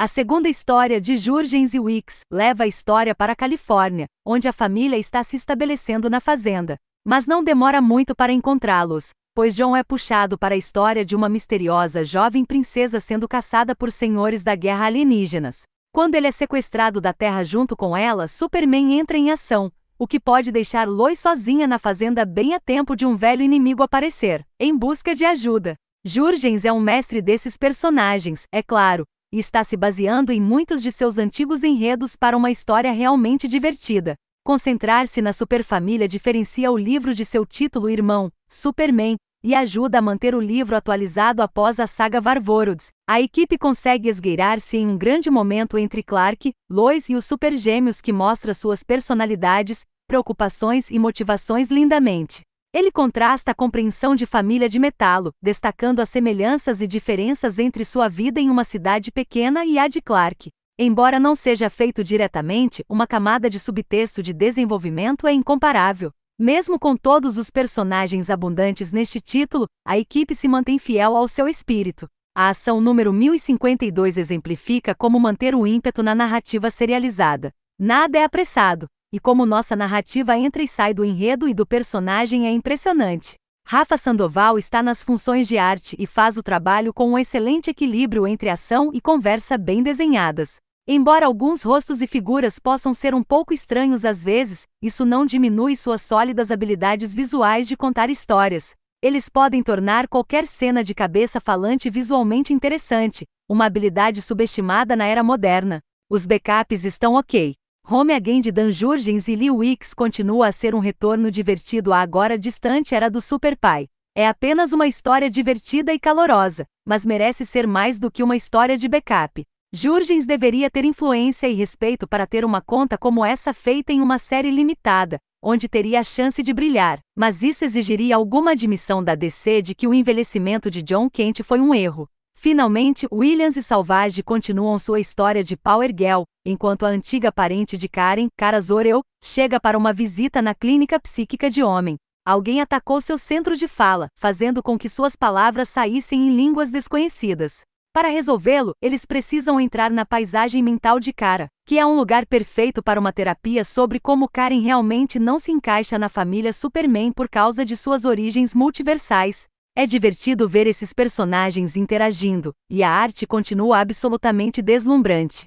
A segunda história de Jurgens e Wicks leva a história para a Califórnia, onde a família está se estabelecendo na fazenda. Mas não demora muito para encontrá-los, pois John é puxado para a história de uma misteriosa jovem princesa sendo caçada por senhores da guerra alienígenas. Quando ele é sequestrado da Terra junto com ela, Superman entra em ação, o que pode deixar Lois sozinha na fazenda bem a tempo de um velho inimigo aparecer, em busca de ajuda. Jurgens é um mestre desses personagens, é claro, e está se baseando em muitos de seus antigos enredos para uma história realmente divertida. Concentrar-se na superfamília diferencia o livro de seu título irmão, Superman, e ajuda a manter o livro atualizado após a saga Varvorods. A equipe consegue esgueirar-se em um grande momento entre Clark, Lois e os supergêmeos que mostra suas personalidades, preocupações e motivações lindamente. Ele contrasta a compreensão de família de Metalo, destacando as semelhanças e diferenças entre sua vida em uma cidade pequena e a de Clark. Embora não seja feito diretamente, uma camada de subtexto de desenvolvimento é incomparável. Mesmo com todos os personagens abundantes neste título, a equipe se mantém fiel ao seu espírito. A ação número 1052 exemplifica como manter o ímpeto na narrativa serializada. Nada é apressado, e como nossa narrativa entra e sai do enredo e do personagem é impressionante. Rafa Sandoval está nas funções de arte e faz o trabalho com um excelente equilíbrio entre ação e conversa bem desenhadas. Embora alguns rostos e figuras possam ser um pouco estranhos às vezes, isso não diminui suas sólidas habilidades visuais de contar histórias. Eles podem tornar qualquer cena de cabeça falante visualmente interessante, uma habilidade subestimada na era moderna. Os backups estão ok. Home Again de Dan Jurgens e Lee Wicks continua a ser um retorno divertido à agora distante era do Super Pai. É apenas uma história divertida e calorosa, mas merece ser mais do que uma história de backup. Jurgens deveria ter influência e respeito para ter uma conta como essa feita em uma série limitada, onde teria a chance de brilhar, mas isso exigiria alguma admissão da DC de que o envelhecimento de John Kent foi um erro. Finalmente, Williams e Salvage continuam sua história de Power Girl, enquanto a antiga parente de Karen, Kara Zorel, chega para uma visita na clínica psíquica de homem. Alguém atacou seu centro de fala, fazendo com que suas palavras saíssem em línguas desconhecidas. Para resolvê-lo, eles precisam entrar na paisagem mental de Cara, que é um lugar perfeito para uma terapia sobre como Karen realmente não se encaixa na família Superman por causa de suas origens multiversais. É divertido ver esses personagens interagindo, e a arte continua absolutamente deslumbrante.